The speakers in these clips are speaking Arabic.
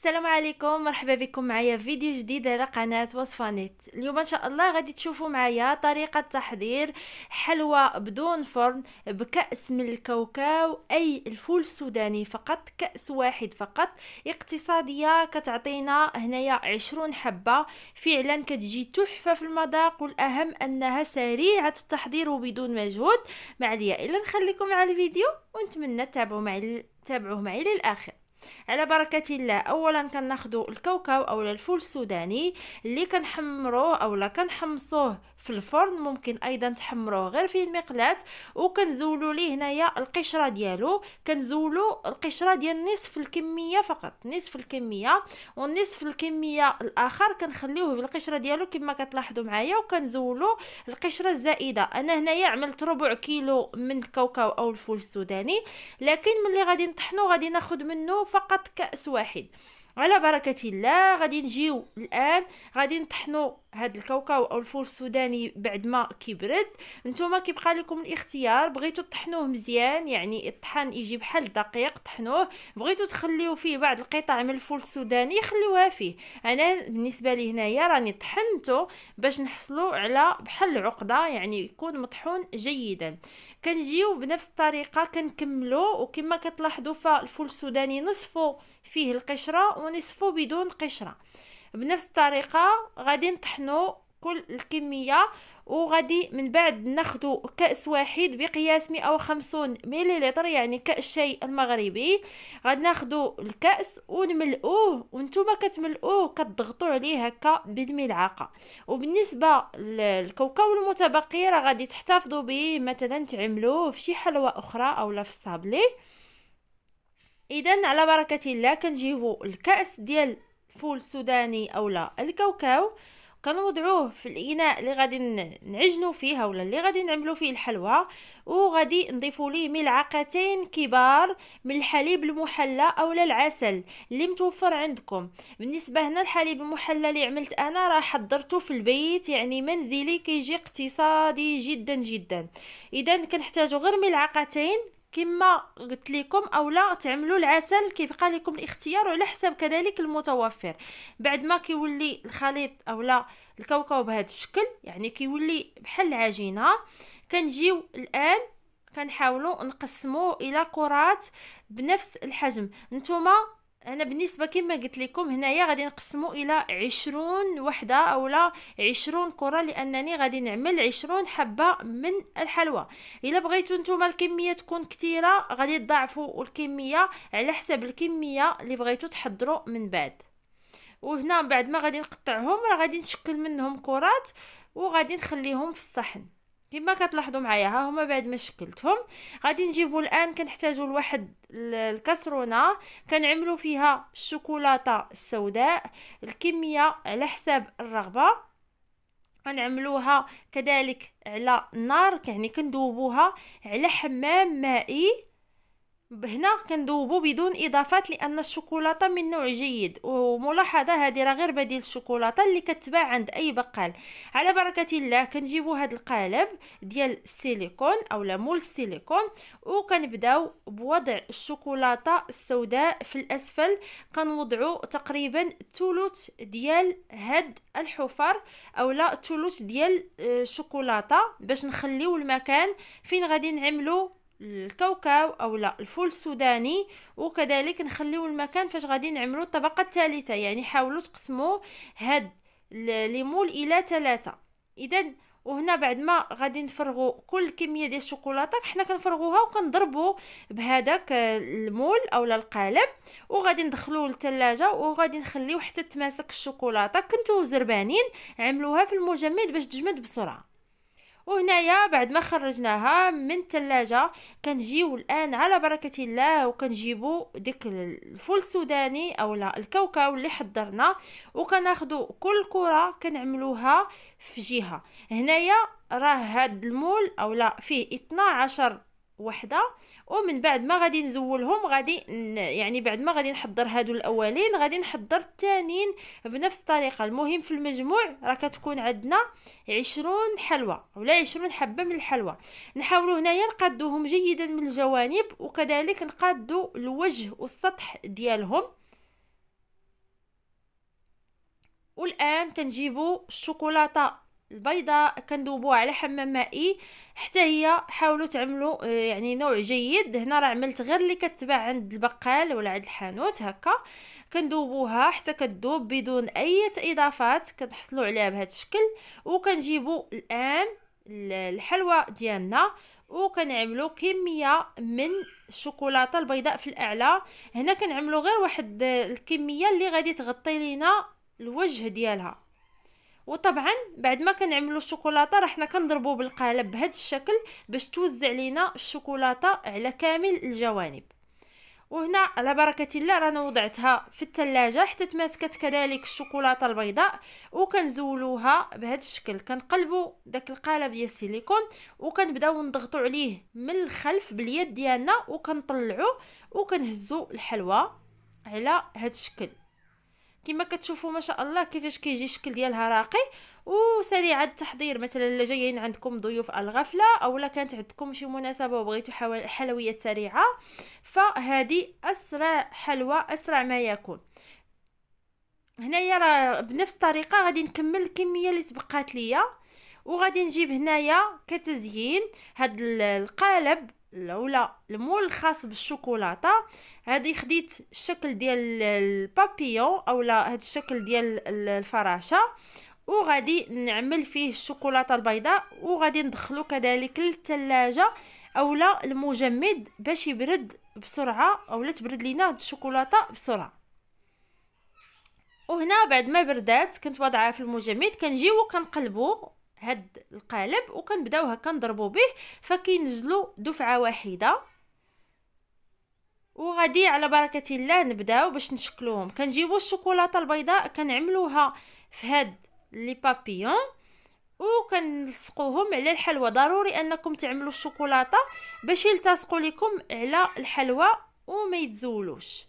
السلام عليكم مرحبا بكم معايا في فيديو جديد على قناه وصفة نت اليوم ان شاء الله غادي تشوفوا معايا طريقه تحضير حلوى بدون فرن بكاس من الكاوكاو اي الفول السوداني فقط كاس واحد فقط اقتصاديه كتعطينا هنايا عشرون حبه فعلا كتجي تحفه في المذاق والاهم انها سريعه التحضير وبدون مجهود معليا الا نخليكم على الفيديو ونتمنى تتابعوا معي تابعوه معي للاخر على بركة الله اولا كناخدو الكاوكاو أو الفول السوداني اللي كنحمروه اولا كنحمصوه في الفرن ممكن ايضا تحمروه غير في المقلاة وكنزولو ليه هنايا القشره ديالو كنزولو القشره ديال نصف الكميه فقط نصف الكميه ونصف الكميه الاخر كنخليوه بالقشره ديالو كما كتلاحظوا معايا وكنزولو القشره الزائده انا هنايا عملت ربع كيلو من الكاوكاو او الفول السوداني لكن ملي غادي نطحنو غادي ناخد منه فقط كأس واحد على بركة الله غادي نجيو الآن غادي نطحنوا هاد الكاوكاو أو الفول السوداني بعد ما كيبرد نتوما كيبقى لكم الاختيار بغيتو طحنوه مزيان يعني الطحن يجي بحال الدقيق طحنوه بغيتو تخليو فيه بعض القطع من الفول السوداني خليوها فيه أنا بالنسبة لي هنايا راني طحنته باش نحصلو على بحال العقدة يعني يكون مطحون جيدا كنجيو بنفس الطريقه كنكملو وكما كتلاحظوا فالفول السوداني نصفو فيه القشره ونصفو بدون قشره بنفس الطريقه غادي نطحنو كل الكميه وغادي من بعد ناخذ كاس واحد بقياس 150 مليلتر يعني كاس شاي المغربي غادي ناخذ الكاس ونملؤوه وانتم كتملؤوه كتضغطوا عليه هكا بالملعقه وبالنسبه للكاوكاو المتبقي راه غادي تحتفظوا به مثلا تعملوه في شي حلوى اخرى اولا في الصابلي اذا على بركه الله كنجيبوا الكاس ديال الفول السوداني اولا الكاوكاو كنوضعوه في الاناء اللي غادي نعجنو فيه ولا اللي غادي نعملو فيه الحلوى وغادي نضيفوا ليه ملعقتين كبار من الحليب المحلى اولا العسل اللي متوفر عندكم بالنسبه هنا الحليب المحلى اللي عملت انا راه حضرته في البيت يعني منزلي كيجي اقتصادي جدا جدا اذا كنحتاجو غير ملعقتين كما قلت لكم اولا تعملوا العسل كيبقى لكم الاختيار على حسب كذلك المتوفر بعد ما كيولي الخليط اولا الكاوكاو بهذا الشكل يعني كيولي بحال العجينه كنجيو الان كنحاولوا نقسموه الى كرات بنفس الحجم نتوما انا بالنسبه كما قلت لكم هنايا غادي نقسمو الى عشرون وحده اولا عشرون كره لانني غادي نعمل عشرون حبه من الحلوى الا بغيتو نتوما الكميه تكون كتيره غادي تضاعفوا الكميه على حسب الكميه اللي بغيتو تحضروا من بعد وهنا بعد ما غادي نقطعهم راه غادي نشكل منهم كرات وغادي نخليهم في الصحن كما كتلاحظوا معايا ها هما بعد ما شكلتهم غادي نجيبوا الان كنحتاجوا لواحد الكسرونه كنعملوا فيها الشوكولاته السوداء الكميه على حساب الرغبه كنعملوها كذلك على النار يعني كندوبوها على حمام مائي هنا كندوبو بدون اضافات لان الشوكولاته من نوع جيد وملاحظه هذه راه غير بديل الشوكولاته اللي كتباع عند اي بقال على بركه الله كنجيبو هذا القالب ديال السيليكون اولا مول السيليكون وكنبداو بوضع الشوكولاته السوداء في الاسفل كنوضعو تقريبا ثلث ديال هاد الحفر اولا ثلث ديال آه، الشوكولاته باش نخليو المكان فين غادي نعملو الكاوكاو او لا الفول السوداني وكذلك نخليو المكان فاش غادي نعملو الطبقه الثالثه يعني حاولوا تقسموا هاد ليمول الى ثلاثة اذا وهنا بعد ما غادي نفرغوا كل كميه ديال الشوكولاته حنا كنفرغوها وكنضربوا بهذاك المول اولا القالب وغادي ندخلوه للثلاجه وغادي نخليوه حتى تماسك الشوكولاته كنتو زربانين عملوها في المجمد باش تجمد بسرعه وهنايا بعد ما خرجناها من الثلاجه كنجيو الان على بركه الله وكنجيبو ديك الفول السوداني او لا الكاوكاو اللي حضرنا وكناخذوا كل كره كنعملوها في جهه هنايا راه هاد المول او لا فيه 12 وحده ومن بعد ما غادي نزولهم غادي يعني بعد ما غادي نحضر هادو الاولين غادي نحضر الثانيين بنفس الطريقه المهم في المجموع راه كتكون عندنا عشرون حلوه ولا عشرون حبه من الحلوى نحاولوا هنايا نقادوهم جيدا من الجوانب وكذلك نقادو الوجه والسطح ديالهم والان كنجيبو الشوكولاته البيضه كندوبوها على حمام مائي حتى هي حاولوا تعملوا آه، يعني نوع جيد هنا راه عملت غير اللي كتباع عند البقال ولا عند الحانوت هكا كندوبوها حتى كتذوب بدون اي اضافات كنحصلوا عليها بهذا الشكل وكنجيبوا الان الحلوى ديالنا وكنعملوا كميه من الشوكولاته البيضاء في الاعلى هنا كنعملوا غير واحد آه، الكميه اللي غادي تغطي لينا الوجه ديالها وطبعا بعد ما كنعملوا الشوكولاته راه حنا كنضربوا بالقالب بهذا الشكل باش توزع لينا الشوكولاته على كامل الجوانب وهنا على بركه الله رانا وضعتها في الثلاجه حتى تماسكت كذلك الشوكولاته البيضاء وكنزولوها بهذا الشكل كنقلبوا داك القالب ديال السيليكون وكنبداو نضغطوا عليه من الخلف باليد ديالنا وكنطلعوا وكنهزوا الحلوى على هذا الشكل كما كتشوفوا ما شاء الله كيفاش كيجي الشكل ديالها راقي وسريعه التحضير مثلا الا جايين عندكم ضيوف الغفله او لا كانت عندكم شي مناسبه وبغيتوا حلويات سريعه فهذه اسرع حلوى اسرع ما يكون هنايا راه بنفس الطريقه غادي نكمل الكميه اللي تبقات ليا وغادي نجيب هنايا كتزيين هاد القالب العلا المول الخاص بالشوكولاته هذه خديت الشكل ديال البابيون اولا هذا الشكل ديال الفراشه وغادي نعمل فيه الشوكولاته البيضاء وغادي ندخلو كذلك للثلاجه اولا المجمد باش يبرد بسرعه اولا تبرد لينا هاد الشوكولاته بسرعه وهنا بعد ما بردات كنت واضعها في المجمد كنجيو كنقلبو هاد القالب وكنبداو هكا نضربو به فكينزلو دفعه واحده وغادي على بركه الله نبداو باش نشكلوهم كنجيبو الشوكولاته البيضاء كنعملوها في هاد لي بابيون وكنلصقوهم على الحلوى ضروري انكم تعملوا الشوكولاته باش يلتصقوا لكم على الحلوى وما يتزولوش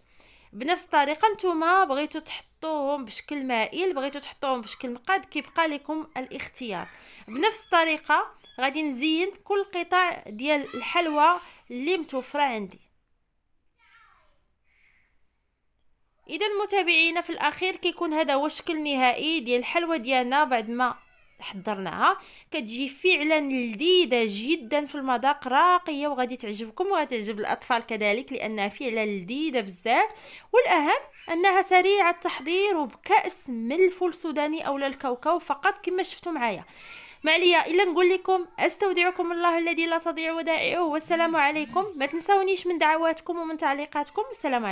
بنفس الطريقه نتوما بغيتو تحطوهم بشكل مائل بغيتو تحطوهم بشكل مقاد كيبقى لكم الاختيار بنفس الطريقه غادي نزين كل قطع ديال الحلوى اللي متوفره عندي اذا متابعينا في الاخير كيكون هذا هو الشكل النهائي ديال الحلوى ديالنا بعد ما حضرناها كتجي فعلا لذيذه جدا في المذاق راقيه وغادي تعجبكم وغتعجب الاطفال كذلك لانها فعلا لذيذه بزاف والاهم انها سريعه التحضير وبكاس من الفول السوداني او الكاوكاو فقط كما شفتوا معايا ما عليا الا نقول لكم استودعكم الله الذي لا تضيع ودائعه والسلام عليكم ما تنسونيش من دعواتكم ومن تعليقاتكم السلام عليكم